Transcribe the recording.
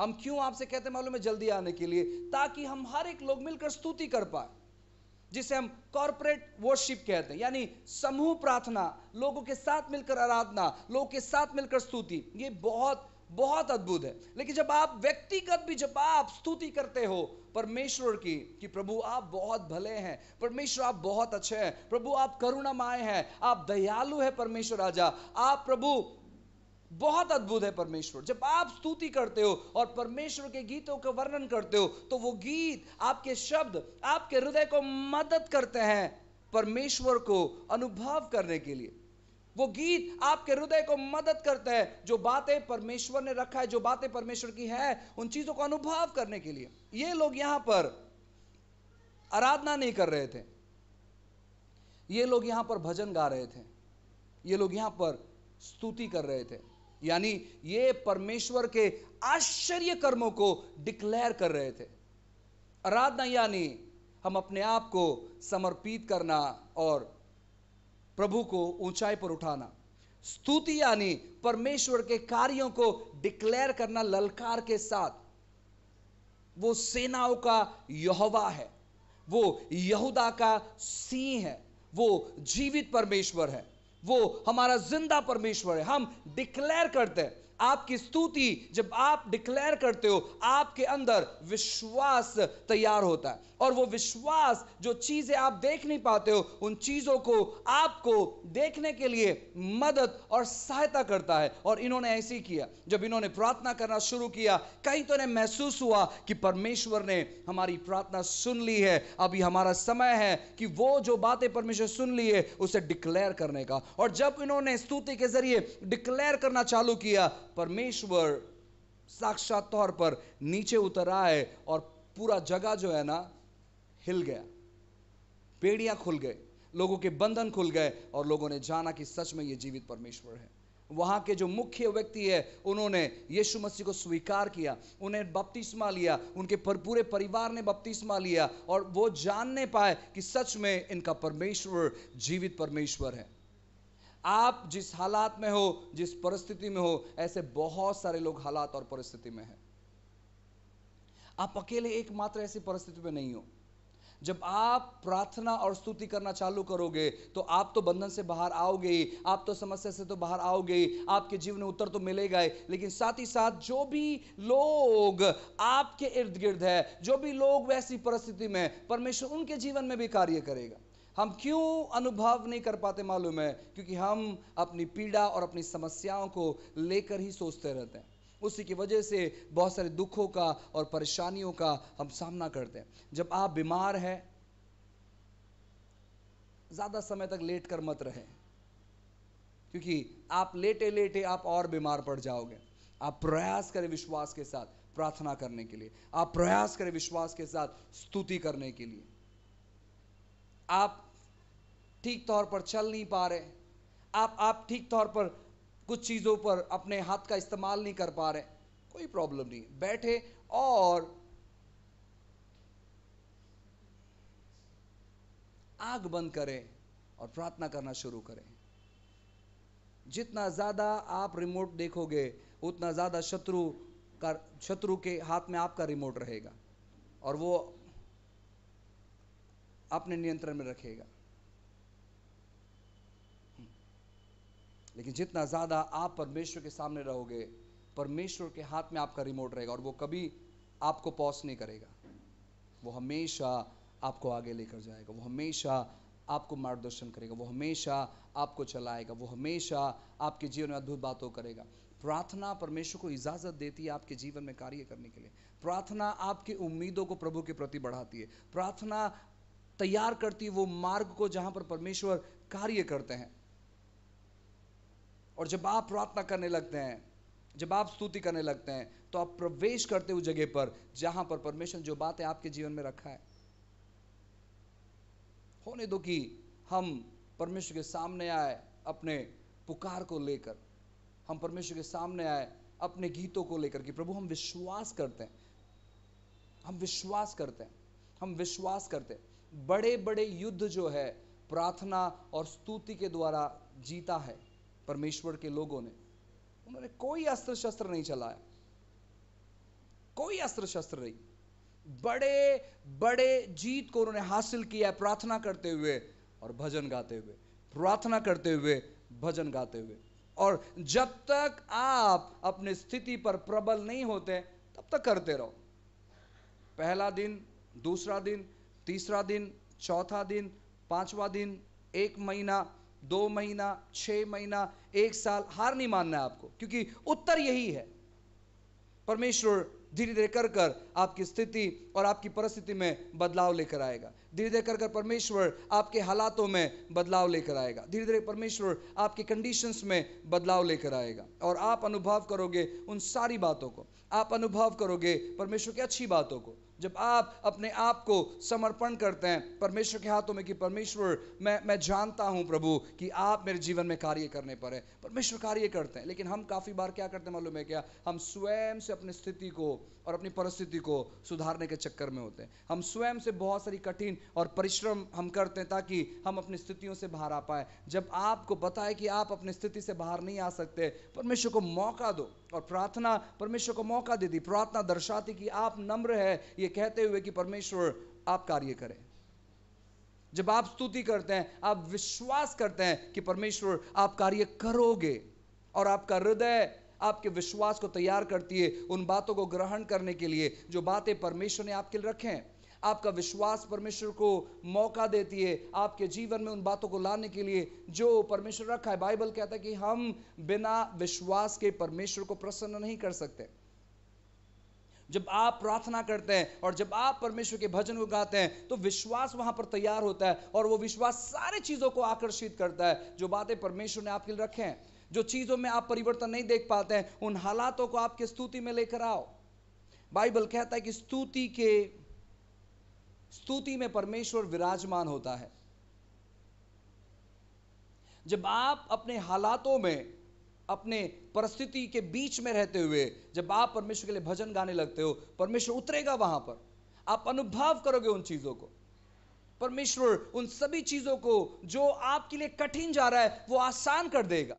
हम क्यों आपसे कहते मालूम है जल्दी आने के लिए ताकि हम हर एक लोग मिलकर स्तुति कर पाए जिसे हम कॉरपोरेट वर्शिप कहते हैं यानी समूह प्रार्थना लोगों के साथ मिलकर आराधना लोगों के साथ मिलकर स्तुति ये बहुत बहुत अद्भुत है लेकिन जब आप व्यक्तिगत भी जब आप स्तुति करते हो परमेश्वर की कि प्रभु आप बहुत भले हैं परमेश्वर आप बहुत अच्छे हैं प्रभु आप करुणामय हैं आप दयालु है परमेश्वर राजा आप प्रभु बहुत अद्भुत है परमेश्वर जब आप स्तुति करते हो और परमेश्वर के गीतों का वर्णन करते हो तो वो गीत आपके शब्द आपके हृदय को मदद करते हैं परमेश्वर को अनुभव करने के लिए वो गीत आपके हृदय को मदद करते हैं जो बातें परमेश्वर ने रखा है जो बातें परमेश्वर की है उन चीजों को अनुभव करने के लिए ये लोग यहां पर आराधना नहीं कर रहे थे ये लोग यहां पर भजन गा रहे थे ये लोग यहां पर स्तुति कर रहे थे यानी ये परमेश्वर के आश्चर्य कर्मों को डिक्लेयर कर रहे थे आराधना यानी हम अपने आप को समर्पित करना और प्रभु को ऊंचाई पर उठाना स्तुति यानी परमेश्वर के कार्यों को डिक्लेयर करना ललकार के साथ वो सेनाओं का यहोवा है वो यहूदा का सिंह है वो जीवित परमेश्वर है वो हमारा जिंदा परमेश्वर है हम डिक्लेयर करते हैं आपकी स्तुति जब आप डिक्लेयर करते हो आपके अंदर विश्वास तैयार होता है और वो विश्वास जो चीज़ें आप देख नहीं पाते हो उन चीज़ों को आपको देखने के लिए मदद और सहायता करता है और इन्होंने ऐसे ही किया जब इन्होंने प्रार्थना करना शुरू किया कहीं तो इन्हें महसूस हुआ कि परमेश्वर ने हमारी प्रार्थना सुन ली है अभी हमारा समय है कि वो जो बातें परमेश्वर सुन ली है उसे डिक्लेयर करने का और जब इन्होंने स्तुति के जरिए डिक्लेयर करना चालू किया परमेश्वर साक्षात तौर पर नीचे उतर आए और पूरा जगह जो है ना हिल गया पेड़ियां खुल गए लोगों के बंधन खुल गए और लोगों ने जाना कि सच में ये जीवित परमेश्वर है वहाँ के जो मुख्य व्यक्ति है उन्होंने यीशु मसीह को स्वीकार किया उन्हें बपतिस्मा लिया उनके पर पूरे परिवार ने बपतिस्मा लिया और वो जानने पाए कि सच में इनका परमेश्वर जीवित परमेश्वर है आप जिस हालात में हो जिस परिस्थिति में हो ऐसे बहुत सारे लोग हालात और परिस्थिति में हैं आप अकेले एकमात्र ऐसी परिस्थिति में नहीं हो जब आप प्रार्थना और स्तुति करना चालू करोगे तो आप तो बंधन से बाहर आओगे ही आप तो समस्या से तो बाहर आओगे ही आपके जीवन में उत्तर तो मिलेगा ही लेकिन साथ ही साथ जो भी लोग आपके इर्द गिर्द है जो भी लोग वैसी परिस्थिति में परमेश्वर उनके जीवन में भी कार्य करेगा हम क्यों अनुभव नहीं कर पाते मालूम है क्योंकि हम अपनी पीड़ा और अपनी समस्याओं को लेकर ही सोचते रहते हैं उसी की वजह से बहुत सारे दुखों का और परेशानियों का हम सामना करते हैं जब आप बीमार हैं ज़्यादा समय तक लेट कर मत रहें क्योंकि आप लेटे लेटे आप और बीमार पड़ जाओगे आप प्रयास करें विश्वास के साथ प्रार्थना करने के लिए आप प्रयास करें विश्वास के साथ स्तुति करने के लिए आप ठीक तौर पर चल नहीं पा रहे आप आप ठीक तौर पर कुछ चीज़ों पर अपने हाथ का इस्तेमाल नहीं कर पा रहे कोई प्रॉब्लम नहीं बैठे और आग बंद करें और प्रार्थना करना शुरू करें जितना ज़्यादा आप रिमोट देखोगे उतना ज़्यादा शत्रु का शत्रु के हाथ में आपका रिमोट रहेगा और वो अपने नियंत्रण में रखेगा लेकिन जितना ज़्यादा आप परमेश्वर के सामने रहोगे परमेश्वर के हाथ में आपका रिमोट रहेगा और वो कभी आपको पॉस नहीं करेगा वो हमेशा आपको आगे लेकर जाएगा वो हमेशा आपको मार्गदर्शन करेगा वो हमेशा आपको चलाएगा वो हमेशा आपके जीवन में अद्भुत बातों करेगा प्रार्थना परमेश्वर को इजाज़त देती है आपके जीवन में कार्य करने के लिए प्रार्थना आपकी उम्मीदों को प्रभु के प्रति बढ़ाती है प्रार्थना तैयार करती है वो मार्ग को जहाँ पर परमेश्वर कार्य करते हैं और जब आप प्रार्थना करने लगते हैं जब आप स्तुति करने लगते हैं तो आप प्रवेश करते उस जगह पर जहां पर परमेश्वर जो बातें आपके जीवन में रखा है होने दो कि हम परमेश्वर के सामने आए अपने पुकार को लेकर हम परमेश्वर के सामने आए अपने गीतों को लेकर कि प्रभु हम विश्वास करते हैं हम विश्वास करते हैं हम विश्वास करते हैं बड़े बड़े युद्ध जो है प्रार्थना और स्तुति के द्वारा जीता है परमेश्वर के लोगों ने उन्होंने कोई अस्त्र शस्त्र नहीं चलाया कोई अस्त्र शस्त्र नहीं बड़े बड़े जीत को उन्होंने हासिल किया प्रार्थना करते हुए और भजन गाते हुए प्रार्थना करते हुए भजन गाते हुए और जब तक आप अपने स्थिति पर प्रबल नहीं होते तब तक करते रहो पहला दिन दूसरा दिन तीसरा दिन चौथा दिन पांचवा दिन एक महीना दो महीना छह महीना एक साल हार नहीं मानना है आपको क्योंकि उत्तर यही है परमेश्वर धीरे धीरे कर कर आपकी स्थिति और आपकी परिस्थिति में बदलाव लेकर आएगा धीरे धीरे कर कर परमेश्वर आपके हालातों में बदलाव लेकर आएगा धीरे धीरे परमेश्वर आपके कंडीशंस में बदलाव लेकर आएगा और आप अनुभव करोगे उन सारी बातों को आप अनुभव करोगे परमेश्वर की अच्छी बातों को जब आप अपने आप को समर्पण करते हैं परमेश्वर के हाथों में कि परमेश्वर मैं मैं जानता हूं प्रभु कि आप मेरे जीवन में कार्य करने पर है परमेश्वर कार्य करते हैं लेकिन हम काफ़ी बार क्या करते हैं मालूम है क्या हम स्वयं से अपनी स्थिति को और अपनी परिस्थिति को सुधारने के चक्कर में होते हैं हम स्वयं से बहुत सारी कठिन और परिश्रम हम करते हैं ताकि हम अपनी स्थितियों से बाहर आ पाए जब आपको बताए कि आप अपनी स्थिति से बाहर नहीं आ सकते परमेश्वर को मौका दो और प्रार्थना परमेश्वर को मौका देती प्रार्थना दर्शाती कि आप नम्र है ये कहते हुए कि परमेश्वर आप कार्य करें जब आप स्तुति करते हैं आप विश्वास करते हैं कि परमेश्वर आप कार्य करोगे और आपका हृदय आपके विश्वास को तैयार करती है उन बातों को ग्रहण करने के लिए जो बातें परमेश्वर ने आपके लिए रखे हैं आपका विश्वास परमेश्वर को मौका देती है आपके जीवन में उन बातों को लाने के लिए जो परमेश्वर रखा है बाइबल कहता है कि हम बिना विश्वास के परमेश्वर को प्रसन्न नहीं कर सकते जब आप प्रार्थना करते हैं और जब आप परमेश्वर के भजन को गाते हैं तो विश्वास वहां पर तैयार होता है और वो विश्वास सारे चीज़ों को आकर्षित करता है जो बातें परमेश्वर ने आपके लिए रखे हैं जो चीज़ों में आप परिवर्तन नहीं देख पाते हैं उन हालातों को आपके स्तुति में लेकर आओ बाइबल कहता है कि स्तुति के स्तुति में परमेश्वर विराजमान होता है जब आप अपने हालातों में अपने परिस्थिति के बीच में रहते हुए जब आप परमेश्वर के लिए भजन गाने लगते हो परमेश्वर उतरेगा वहां पर आप अनुभव करोगे उन चीजों को परमेश्वर उन सभी चीजों को जो आपके लिए कठिन जा रहा है वो आसान कर देगा